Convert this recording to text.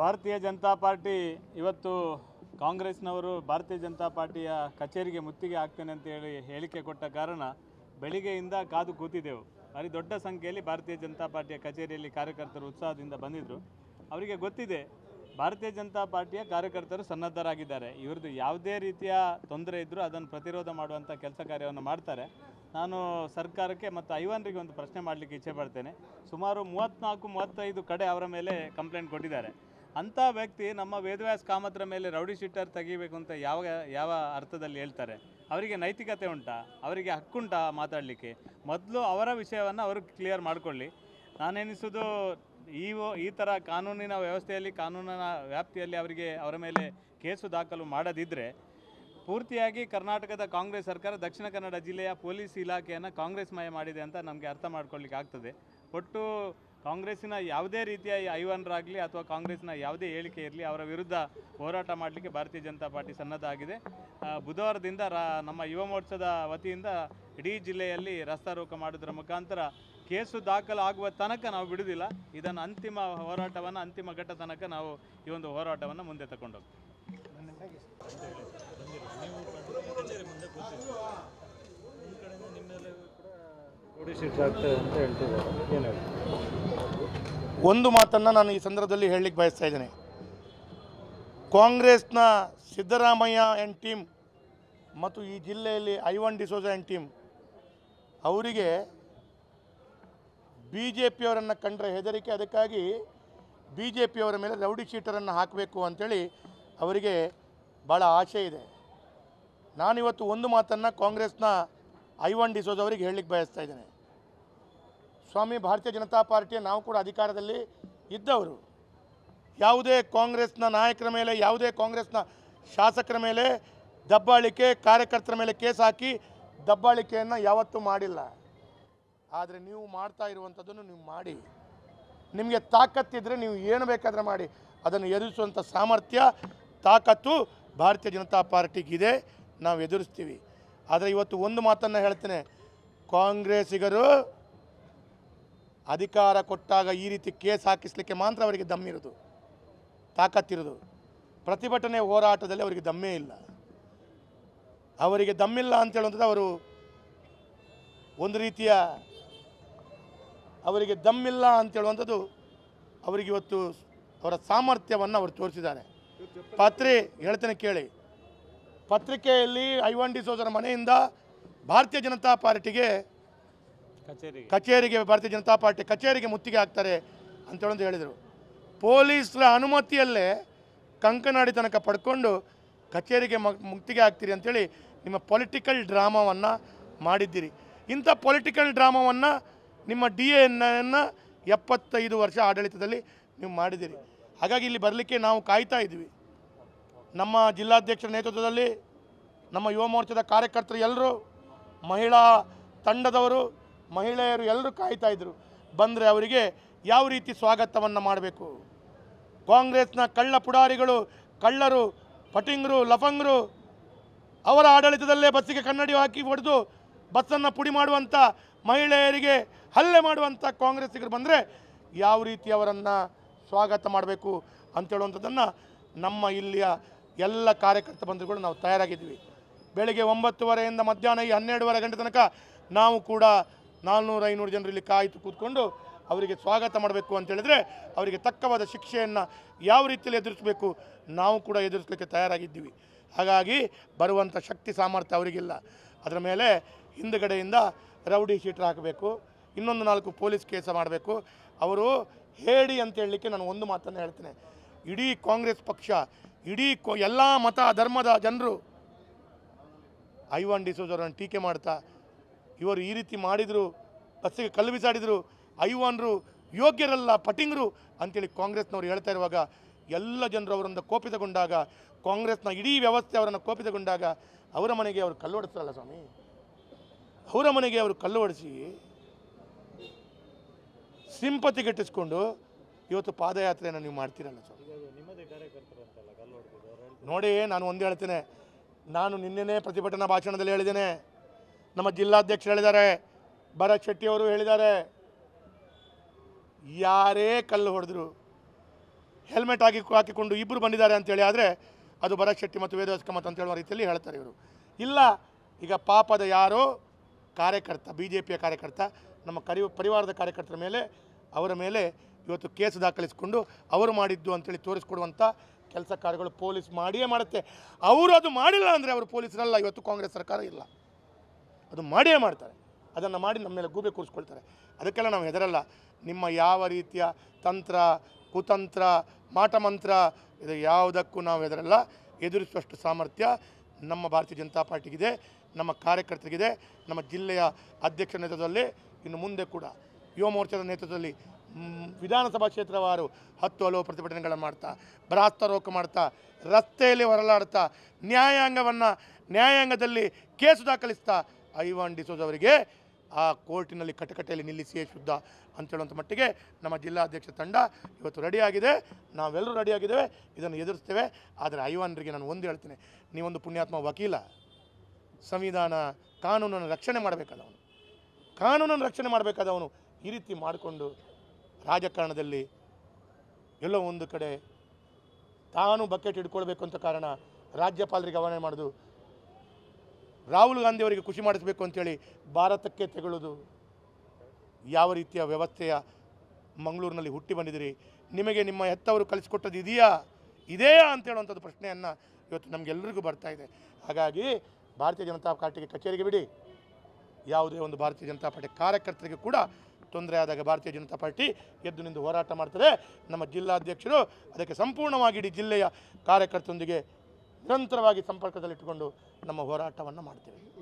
ಭಾರತೀಯ ಜನತಾ ಪಾರ್ಟಿ ಇವತ್ತು ಕಾಂಗ್ರೆಸ್ನವರು ಭಾರತೀಯ ಜನತಾ ಪಾರ್ಟಿಯ ಕಚೇರಿಗೆ ಮುತ್ತಿಗೆ ಹಾಕ್ತೇನೆ ಅಂತ ಹೇಳಿ ಹೇಳಿಕೆ ಕೊಟ್ಟ ಕಾರಣ ಬೆಳಿಗ್ಗೆಯಿಂದ ಕಾದು ಕೂತಿದ್ದೆವು ಭಾರಿ ದೊಡ್ಡ ಸಂಖ್ಯೆಯಲ್ಲಿ ಭಾರತೀಯ ಜನತಾ ಪಾರ್ಟಿಯ ಕಚೇರಿಯಲ್ಲಿ ಕಾರ್ಯಕರ್ತರು ಉತ್ಸಾಹದಿಂದ ಬಂದಿದ್ದರು ಅವರಿಗೆ ಗೊತ್ತಿದೆ ಭಾರತೀಯ ಜನತಾ ಪಾರ್ಟಿಯ ಕಾರ್ಯಕರ್ತರು ಸನ್ನದ್ಧರಾಗಿದ್ದಾರೆ ಇವ್ರದ್ದು ಯಾವುದೇ ರೀತಿಯ ತೊಂದರೆ ಇದ್ದರೂ ಅದನ್ನು ಪ್ರತಿರೋಧ ಮಾಡುವಂಥ ಕೆಲಸ ಕಾರ್ಯವನ್ನು ಮಾಡ್ತಾರೆ ನಾನು ಸರ್ಕಾರಕ್ಕೆ ಮತ್ತು ಐವನ್ರಿಗೆ ಒಂದು ಪ್ರಶ್ನೆ ಮಾಡಲಿಕ್ಕೆ ಇಚ್ಛೆ ಪಡ್ತೇನೆ ಸುಮಾರು ಮೂವತ್ತ್ನಾಲ್ಕು ಮೂವತ್ತೈದು ಕಡೆ ಅವರ ಮೇಲೆ ಕಂಪ್ಲೇಂಟ್ ಕೊಟ್ಟಿದ್ದಾರೆ ಅಂಥ ವ್ಯಕ್ತಿ ನಮ್ಮ ವೇದವ್ಯಾಸ ಕಾಮತ್ರ ಮೇಲೆ ರೌಡಿ ಶೀಟರ್ ತೆಗಿಬೇಕು ಅಂತ ಯಾವ ಯಾವ ಅರ್ಥದಲ್ಲಿ ಹೇಳ್ತಾರೆ ಅವರಿಗೆ ನೈತಿಕತೆ ಉಂಟಾ ಅವರಿಗೆ ಹಕ್ಕುಂಟಾ ಮಾತಾಡಲಿಕ್ಕೆ ಮೊದಲು ಅವರ ವಿಷಯವನ್ನು ಅವರು ಕ್ಲಿಯರ್ ಮಾಡಿಕೊಳ್ಳಿ ನಾನೆನಿಸೋದು ಈ ಈ ಥರ ಕಾನೂನಿನ ವ್ಯವಸ್ಥೆಯಲ್ಲಿ ಕಾನೂನಿನ ವ್ಯಾಪ್ತಿಯಲ್ಲಿ ಅವರಿಗೆ ಅವರ ಮೇಲೆ ಕೇಸು ದಾಖಲು ಮಾಡದಿದ್ದರೆ ಪೂರ್ತಿಯಾಗಿ ಕರ್ನಾಟಕದ ಕಾಂಗ್ರೆಸ್ ಸರ್ಕಾರ ದಕ್ಷಿಣ ಕನ್ನಡ ಜಿಲ್ಲೆಯ ಪೊಲೀಸ್ ಇಲಾಖೆಯನ್ನು ಕಾಂಗ್ರೆಸ್ ಮಯ ಮಾಡಿದೆ ಅಂತ ನಮಗೆ ಅರ್ಥ ಮಾಡ್ಕೊಳ್ಳಿಕ್ಕೆ ಆಗ್ತದೆ ಒಟ್ಟು ಕಾಂಗ್ರೆಸ್ಸಿನ ಯಾವುದೇ ರೀತಿಯ ಐವನ್ರಾಗಲಿ ಅಥವಾ ಕಾಂಗ್ರೆಸ್ನ ಯಾವುದೇ ಹೇಳಿಕೆ ಇರಲಿ ಅವರ ವಿರುದ್ಧ ಹೋರಾಟ ಮಾಡಲಿಕ್ಕೆ ಭಾರತೀಯ ಜನತಾ ಪಾರ್ಟಿ ಸನ್ನದ್ಧ ಆಗಿದೆ ಬುಧವಾರದಿಂದ ರಾ ನಮ್ಮ ಯುವ ಮೋರ್ಚಾದ ವತಿಯಿಂದ ಇಡೀ ಜಿಲ್ಲೆಯಲ್ಲಿ ರೋಕ ಮಾಡೋದರ ಮುಖಾಂತರ ಕೇಸು ದಾಖಲಾಗುವ ತನಕ ನಾವು ಬಿಡುವುದಿಲ್ಲ ಇದನ್ನು ಅಂತಿಮ ಹೋರಾಟವನ್ನು ಅಂತಿಮ ಘಟ್ಟ ತನಕ ನಾವು ಈ ಒಂದು ಹೋರಾಟವನ್ನು ಮುಂದೆ ತಗೊಂಡೋಗ್ತೀವಿ ಒಂದು ಮಾತನ್ನು ನಾನು ಈ ಸಂದರ್ಭದಲ್ಲಿ ಹೇಳಲಿಕ್ಕೆ ಬಯಸ್ತಾ ಇದ್ದೇನೆ ಕಾಂಗ್ರೆಸ್ನ ಸಿದ್ದರಾಮಯ್ಯ ಆ್ಯಂಡ್ ಟೀಮ್ ಮತ್ತು ಈ ಜಿಲ್ಲೆಯಲ್ಲಿ ಐವನ್ ಡಿಸೋಜಾ ಆ್ಯಂಡ್ ಟೀಮ್ ಅವರಿಗೆ ಬಿ ಜೆ ಪಿಯವರನ್ನು ಕಂಡ್ರೆ ಹೆದರಿಕೆ ಅದಕ್ಕಾಗಿ ಬಿ ಜೆ ಪಿಯವರ ಮೇಲೆ ರೌಡಿ ಶೀಟರನ್ನು ಹಾಕಬೇಕು ಅಂಥೇಳಿ ಅವರಿಗೆ ಭಾಳ ಆಸೆ ಇದೆ ನಾನಿವತ್ತು ಒಂದು ಮಾತನ್ನು ಕಾಂಗ್ರೆಸ್ನ ಐವನ್ ಡಿಸೋಜ್ ಅವರಿಗೆ ಹೇಳಲಿಕ್ಕೆ ಬಯಸ್ತಾ ಇದ್ದೇನೆ ಸ್ವಾಮಿ ಭಾರತೀಯ ಜನತಾ ಪಾರ್ಟಿಯ ನಾವು ಕೂಡ ಅಧಿಕಾರದಲ್ಲಿ ಇದ್ದವರು ಯಾವುದೇ ಕಾಂಗ್ರೆಸ್ನ ನಾಯಕರ ಮೇಲೆ ಯಾವುದೇ ಕಾಂಗ್ರೆಸ್ನ ಶಾಸಕರ ಮೇಲೆ ದಬ್ಬಾಳಿಕೆ ಕಾರ್ಯಕರ್ತರ ಮೇಲೆ ಕೇಸ್ ಹಾಕಿ ದಬ್ಬಾಳಿಕೆಯನ್ನು ಯಾವತ್ತೂ ಮಾಡಿಲ್ಲ ಆದರೆ ನೀವು ಮಾಡ್ತಾ ಇರುವಂಥದ್ದನ್ನು ನೀವು ಮಾಡಿ ನಿಮಗೆ ತಾಕತ್ತಿದ್ದರೆ ನೀವು ಏನು ಬೇಕಾದರೆ ಮಾಡಿ ಅದನ್ನು ಎದುರಿಸುವಂಥ ಸಾಮರ್ಥ್ಯ ತಾಕತ್ತು ಭಾರತೀಯ ಜನತಾ ಪಾರ್ಟಿಗಿದೆ ನಾವು ಎದುರಿಸ್ತೀವಿ ಆದರೆ ಇವತ್ತು ಒಂದು ಮಾತನ್ನು ಹೇಳ್ತೇನೆ ಕಾಂಗ್ರೆಸ್ಸಿಗರು ಅಧಿಕಾರ ಕೊಟ್ಟಾಗ ಈ ರೀತಿ ಕೇಸ್ ಹಾಕಿಸ್ಲಿಕ್ಕೆ ಮಾತ್ರ ಅವರಿಗೆ ದಮ್ಮಿರೋದು ತಾಕತ್ತಿರೋದು ಪ್ರತಿಭಟನೆ ಹೋರಾಟದಲ್ಲಿ ಅವರಿಗೆ ದಮ್ಮೇ ಇಲ್ಲ ಅವರಿಗೆ ದಮ್ಮಿಲ್ಲ ಅಂತ ಅವರು ಒಂದು ರೀತಿಯ ಅವರಿಗೆ ದಮ್ಮಿಲ್ಲ ಅಂತ ಹೇಳುವಂಥದ್ದು ಅವರಿಗೆ ಇವತ್ತು ಅವರ ಸಾಮರ್ಥ್ಯವನ್ನು ಅವರು ತೋರಿಸಿದ್ದಾರೆ ಪಾತ್ರೆ ಹೇಳ್ತೇನೆ ಕೇಳಿ ಪತ್ರಿಕೆಯಲ್ಲಿ ಐವನ್ ಸೋಜರ ಮನೆಯಿಂದ ಭಾರತೀಯ ಜನತಾ ಪಾರ್ಟಿಗೆ ಕಚೇರಿಗೆ ಭಾರತೀಯ ಜನತಾ ಪಾರ್ಟಿ ಕಚೇರಿಗೆ ಮುತ್ತಿಗೆ ಹಾಕ್ತಾರೆ ಅಂತೇಳೊಂದು ಹೇಳಿದರು ಪೊಲೀಸರ ಅನುಮತಿಯಲ್ಲೇ ಕಂಕನಾಡಿ ತನಕ ಪಡ್ಕೊಂಡು ಕಚೇರಿಗೆ ಮುತ್ತಿಗೆ ಹಾಕ್ತೀರಿ ಅಂಥೇಳಿ ನಿಮ್ಮ ಪೊಲಿಟಿಕಲ್ ಡ್ರಾಮಾವನ್ನು ಮಾಡಿದ್ದೀರಿ ಇಂಥ ಪೊಲಿಟಿಕಲ್ ಡ್ರಾಮಾವನ್ನು ನಿಮ್ಮ ಡಿ ಎನ್ನ ಎಪ್ಪತ್ತೈದು ವರ್ಷ ಆಡಳಿತದಲ್ಲಿ ನೀವು ಮಾಡಿದ್ದೀರಿ ಹಾಗಾಗಿ ಇಲ್ಲಿ ಬರಲಿಕ್ಕೆ ನಾವು ಕಾಯ್ತಾ ಇದ್ವಿ ನಮ್ಮ ಜಿಲ್ಲಾಧ್ಯಕ್ಷರ ನೇತೃತ್ವದಲ್ಲಿ ನಮ್ಮ ಯುವ ಮೋರ್ಚಾದ ಕಾರ್ಯಕರ್ತರು ಎಲ್ಲರೂ ಮಹಿಳಾ ತಂಡದವರು ಮಹಿಳೆಯರು ಎಲ್ಲರೂ ಕಾಯ್ತಾ ಇದ್ದರು ಬಂದರೆ ಅವರಿಗೆ ಯಾವ ರೀತಿ ಸ್ವಾಗತವನ್ನು ಮಾಡಬೇಕು ಕಾಂಗ್ರೆಸ್ನ ಕಳ್ಳ ಪುಡಾರಿಗಳು ಕಳ್ಳರು ಪಟಿಂಗರು ಲಫಂಗರು ಅವರ ಆಡಳಿತದಲ್ಲೇ ಬಸ್ಸಿಗೆ ಕನ್ನಡಿ ಹಾಕಿ ಹೊಡೆದು ಬಸ್ಸನ್ನು ಪುಡಿ ಮಾಡುವಂಥ ಮಹಿಳೆಯರಿಗೆ ಹಲ್ಲೆ ಮಾಡುವಂಥ ಕಾಂಗ್ರೆಸ್ಸಿಗರು ಬಂದರೆ ಯಾವ ರೀತಿ ಅವರನ್ನು ಸ್ವಾಗತ ಮಾಡಬೇಕು ಅಂತೇಳುವಂಥದ್ದನ್ನು ನಮ್ಮ ಇಲ್ಲಿಯ ಎಲ್ಲ ಕಾರ್ಯಕರ್ತ ಬಂಧುಗಳು ನಾವು ತಯಾರಾಗಿದ್ದೀವಿ ಬೆಳಗ್ಗೆ ಒಂಬತ್ತುವರೆಯಿಂದ ಮಧ್ಯಾಹ್ನ ಈ ಹನ್ನೆರಡುವರೆ ಗಂಟೆ ತನಕ ನಾವು ಕೂಡ ನಾಲ್ನೂರು ಐನೂರು ಜನರಲ್ಲಿ ಕಾಯಿತು ಕೂತ್ಕೊಂಡು ಅವರಿಗೆ ಸ್ವಾಗತ ಮಾಡಬೇಕು ಅಂತೇಳಿದ್ರೆ ಅವರಿಗೆ ತಕ್ಕವಾದ ಶಿಕ್ಷೆಯನ್ನು ಯಾವ ರೀತಿಯಲ್ಲಿ ಎದುರಿಸಬೇಕು ನಾವು ಕೂಡ ಎದುರಿಸಲಿಕ್ಕೆ ತಯಾರಾಗಿದ್ದೀವಿ ಹಾಗಾಗಿ ಬರುವಂಥ ಶಕ್ತಿ ಸಾಮರ್ಥ್ಯ ಅವರಿಗಿಲ್ಲ ಅದರ ಮೇಲೆ ಹಿಂದುಗಡೆಯಿಂದ ರೌಡಿ ಶೀಟ್ರ್ ಹಾಕಬೇಕು ಇನ್ನೊಂದು ನಾಲ್ಕು ಪೊಲೀಸ್ ಕೇಸ ಮಾಡಬೇಕು ಅವರು ಹೇಳಿ ಅಂತ ಹೇಳಲಿಕ್ಕೆ ನಾನು ಒಂದು ಮಾತನ್ನು ಹೇಳ್ತೇನೆ ಇಡೀ ಕಾಂಗ್ರೆಸ್ ಪಕ್ಷ ಇಡೀ ಎಲ್ಲ ಮತ ಧರ್ಮದ ಜನರು ಐವನ್ ಡಿಸೋಜರನ್ನು ಟೀಕೆ ಮಾಡ್ತಾ ಇವರು ಈ ರೀತಿ ಮಾಡಿದರು ಬಸ್ಸಿಗೆ ಕಲ್ಲು ಬಿಸಾಡಿದರು ಐವಾನ್ರು ಯೋಗ್ಯರಲ್ಲ ಪಟಿಂಗರು ಅಂತೇಳಿ ಕಾಂಗ್ರೆಸ್ನವರು ಹೇಳ್ತಾ ಇರುವಾಗ ಎಲ್ಲ ಜನರು ಅವರನ್ನು ಕೋಪಿತಗೊಂಡಾಗ ಕಾಂಗ್ರೆಸ್ನ ಇಡೀ ವ್ಯವಸ್ಥೆ ಅವರನ್ನು ಕೋಪಿತಗೊಂಡಾಗ ಅವರ ಮನೆಗೆ ಅವರು ಕಲ್ಲು ಹೊಡೆಸ್ತಾರಲ್ಲ ಸ್ವಾಮಿ ಅವರ ಮನೆಗೆ ಅವರು ಕಲ್ಲು ಹೊಡೆಸಿ ಸಿಂಪತಿ ಗಟ್ಟಿಸ್ಕೊಂಡು ಇವತ್ತು ಪಾದಯಾತ್ರೆಯನ್ನು ನೀವು ಮಾಡ್ತೀರಲ್ಲ ಸರ್ ನೋಡಿ ನಾನು ಒಂದು ಹೇಳ್ತೇನೆ ನಾನು ನಿನ್ನೆನೇ ಪ್ರತಿಭಟನಾ ಭಾಷಣದಲ್ಲಿ ಹೇಳಿದ್ದೇನೆ ನಮ್ಮ ಜಿಲ್ಲಾಧ್ಯಕ್ಷರು ಹೇಳಿದ್ದಾರೆ ಭರತ್ ಶೆಟ್ಟಿ ಅವರು ಹೇಳಿದ್ದಾರೆ ಯಾರೇ ಕಲ್ಲು ಹೊಡೆದ್ರು ಹೆಲ್ಮೆಟ್ ಆಗಿ ಹಾಕಿಕೊಂಡು ಇಬ್ಬರು ಬಂದಿದ್ದಾರೆ ಅಂತೇಳಿ ಆದರೆ ಅದು ಭರತ್ ಶೆಟ್ಟಿ ಮತ್ತು ವೇದ ಕಮತ್ ಅಂತ ಹೇಳುವ ರೀತಿಯಲ್ಲಿ ಹೇಳ್ತಾರೆ ಇವರು ಇಲ್ಲ ಈಗ ಪಾಪದ ಯಾರೋ ಕಾರ್ಯಕರ್ತ ಬಿ ಜೆ ಪಿಯ ಕಾರ್ಯಕರ್ತ ನಮ್ಮ ಕರಿ ಪರಿವಾರದ ಕಾರ್ಯಕರ್ತರ ಮೇಲೆ ಅವರ ಮೇಲೆ ಇವತ್ತು ಕೇಸ್ ದಾಖಲಿಸಿಕೊಂಡು ಅವರು ಮಾಡಿದ್ದು ಅಂತೇಳಿ ತೋರಿಸ್ಕೊಡುವಂಥ ಕೆಲಸ ಕಾರ್ಯಗಳು ಪೊಲೀಸ್ ಮಾಡಿಯೇ ಮಾಡುತ್ತೆ ಅವರು ಅದು ಮಾಡಿಲ್ಲ ಅಂದರೆ ಅವರು ಪೊಲೀಸರಲ್ಲ ಇವತ್ತು ಕಾಂಗ್ರೆಸ್ ಸರ್ಕಾರ ಇಲ್ಲ ಅದು ಮಾಡಿಯೇ ಮಾಡ್ತಾರೆ ಅದನ್ನು ಮಾಡಿ ನಮ್ಮ ಮೇಲೆ ಗೂಬೆ ಕೂರಿಸ್ಕೊಳ್ತಾರೆ ಅದಕ್ಕೆಲ್ಲ ನಾವು ಹೆದರಲ್ಲ ನಿಮ್ಮ ಯಾವ ರೀತಿಯ ತಂತ್ರ ಕುತಂತ್ರ ಮಾಟಮಂತ್ರ ಇದು ಯಾವುದಕ್ಕೂ ನಾವು ಹೆದರಲ್ಲ ಎದುರಿಸುವಷ್ಟು ಸಾಮರ್ಥ್ಯ ನಮ್ಮ ಭಾರತೀಯ ಜನತಾ ಪಾರ್ಟಿಗಿದೆ ನಮ್ಮ ಕಾರ್ಯಕರ್ತರಿಗಿದೆ ನಮ್ಮ ಜಿಲ್ಲೆಯ ಅಧ್ಯಕ್ಷ ನೇತೃತ್ವದಲ್ಲಿ ಇನ್ನು ಮುಂದೆ ಕೂಡ ಯುವ ಮೋರ್ಚಾದ ನೇತೃತ್ವದಲ್ಲಿ ವಿಧಾನಸಭಾ ಕ್ಷೇತ್ರವಾರು ಹತ್ತು ಹಲವು ಪ್ರತಿಭಟನೆಗಳನ್ನು ಮಾಡ್ತಾ ಬ್ರಾಸ್ತಾರೋಕ ಮಾಡ್ತಾ ರಸ್ತೆಯಲ್ಲಿ ಹೊರಲಾಡ್ತಾ ನ್ಯಾಯಾಂಗವನ್ನು ನ್ಯಾಯಾಂಗದಲ್ಲಿ ಕೇಸು ದಾಖಲಿಸ್ತಾ ಐವಾನ್ ಡಿಸೋಜ್ ಅವರಿಗೆ ಆ ಕೋರ್ಟಿನಲ್ಲಿ ಕಟಕಟೆಯಲ್ಲಿ ನಿಲ್ಲಿಸಿಯೇ ಶುದ್ಧ ಅಂತೇಳುವಂಥ ಮಟ್ಟಿಗೆ ನಮ್ಮ ಜಿಲ್ಲಾಧ್ಯಕ್ಷ ತಂಡ ಇವತ್ತು ರೆಡಿಯಾಗಿದೆ ನಾವೆಲ್ಲರೂ ರೆಡಿಯಾಗಿದ್ದೇವೆ ಇದನ್ನು ಎದುರಿಸ್ತೇವೆ ಆದರೆ ಐವಾನ್ರಿಗೆ ನಾನು ಒಂದು ಹೇಳ್ತೀನಿ ನೀವೊಂದು ಪುಣ್ಯಾತ್ಮ ವಕೀಲ ಸಂವಿಧಾನ ಕಾನೂನನ್ನು ರಕ್ಷಣೆ ಮಾಡಬೇಕಾದವನು ಕಾನೂನನ್ನು ರಕ್ಷಣೆ ಮಾಡಬೇಕಾದವನು ಈ ರೀತಿ ಮಾಡಿಕೊಂಡು ರಾಜಕಾರಣದಲ್ಲಿ ಎಲ್ಲೋ ಒಂದು ಕಡೆ ತಾನು ಬಕೆಟ್ ಹಿಡ್ಕೊಳ್ಬೇಕು ಅಂತ ಕಾರಣ ರಾಜ್ಯಪಾಲರಿಗೆ ಅವನೇ ಮಾಡೋದು ರಾಹುಲ್ ಗಾಂಧಿ ಅವರಿಗೆ ಖುಷಿ ಮಾಡಿಸಬೇಕು ಅಂತೇಳಿ ಭಾರತಕ್ಕೆ ತೆಗೊಳ್ಳೋದು ಯಾವ ರೀತಿಯ ವ್ಯವಸ್ಥೆಯ ಮಂಗಳೂರಿನಲ್ಲಿ ಹುಟ್ಟಿ ಬಂದಿದ್ದೀರಿ ನಿಮಗೆ ನಿಮ್ಮ ಹೆತ್ತವರು ಕಲಿಸಿಕೊಟ್ಟದ್ದು ಇದೆಯಾ ಇದೆಯಾ ಅಂತ ಹೇಳುವಂಥದ್ದು ಪ್ರಶ್ನೆಯನ್ನು ಇವತ್ತು ನಮಗೆಲ್ಲರಿಗೂ ಬರ್ತಾ ಇದೆ ಹಾಗಾಗಿ ಭಾರತೀಯ ಜನತಾ ಪಾರ್ಟಿಗೆ ಕಚೇರಿಗೆ ಬಿಡಿ ಯಾವುದೇ ಒಂದು ಭಾರತೀಯ ಜನತಾ ಪಾರ್ಟಿ ಕಾರ್ಯಕರ್ತರಿಗೆ ಕೂಡ ತೊಂದರೆ ಆದಾಗ ಭಾರತೀಯ ಜನತಾ ಪಾರ್ಟಿ ಎದ್ದು ನಿಂದು ಹೋರಾಟ ಮಾಡ್ತದೆ ನಮ್ಮ ಜಿಲ್ಲಾಧ್ಯಕ್ಷರು ಅದಕ್ಕೆ ಸಂಪೂರ್ಣವಾಗಿ ಇಡೀ ಜಿಲ್ಲೆಯ ಕಾರ್ಯಕರ್ತರೊಂದಿಗೆ ನಿರಂತರವಾಗಿ ಸಂಪರ್ಕದಲ್ಲಿಟ್ಟುಕೊಂಡು ನಮ್ಮ ಹೋರಾಟವನ್ನು ಮಾಡ್ತೇವೆ